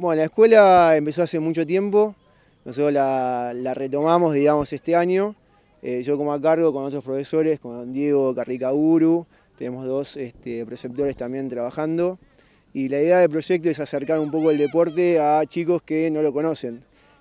Bueno, la escuela empezó hace mucho tiempo, nosotros la, retomamos, digamos, este año. Eh, yo como a cargo con otros profesores, con Diego Carricaburu, tenemos dos este, preceptores también trabajando. Y la idea del proyecto es acercar un poco el deporte a chicos que no lo conocen,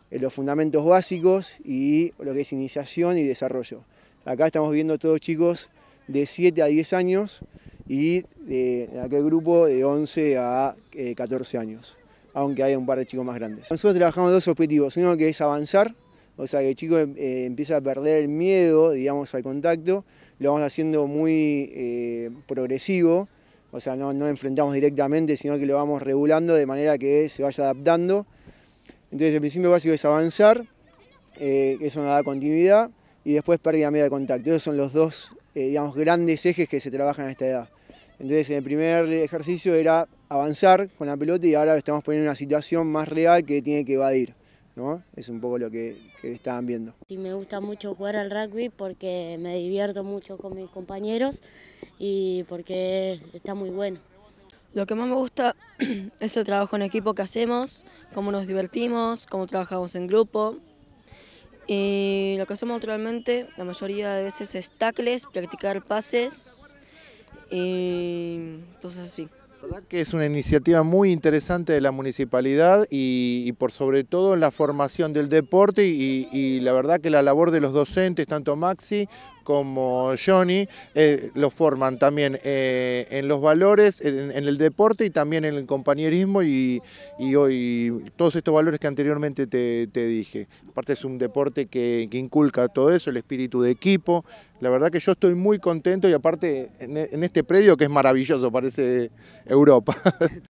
eh, los fundamentos básicos y lo que es iniciación y desarrollo. Acá estamos viendo todos chicos de 7 a 10 años y de, aquel grupo de 11 a 14 eh, años aunque haya un par de chicos más grandes. Nosotros trabajamos dos objetivos, uno que es avanzar, o sea que el chico eh, empieza a perder el miedo, digamos, al contacto, lo vamos haciendo muy eh, progresivo, o sea, no, enfrentamos directamente, sino que lo vamos regulando de manera que se vaya adaptando. Entonces el principio básico es avanzar, eh, eso nos da continuidad, y después pérdida media de contacto. Esos son los dos, eh, digamos, grandes ejes que se trabajan a esta edad. Entonces, en el primer ejercicio era avanzar con la pelota y ahora estamos poniendo en una situación más real que tiene que evadir. ¿no? Es un poco lo que, estaban viendo. me gusta mucho jugar al rugby porque me divierto mucho con mis compañeros y porque está muy bueno. Lo que más me gusta es el trabajo en equipo que hacemos, cómo nos divertimos, cómo trabajamos en grupo. Y lo que hacemos naturalmente, la mayoría de veces es tacles, practicar pases y entonces así. La verdad que es una iniciativa muy interesante de la municipalidad y, por sobre todo en la formación del deporte y, y, la verdad que la labor de los docentes, tanto Maxi como Johnny eh, lo forman también eh, en los valores, en, el deporte y también en el compañerismo y, hoy todos estos valores que anteriormente te, dije. Aparte es un deporte que, inculca todo eso, el espíritu de equipo. La verdad que yo estoy muy contento y aparte en este predio que es maravilloso, parece Europa.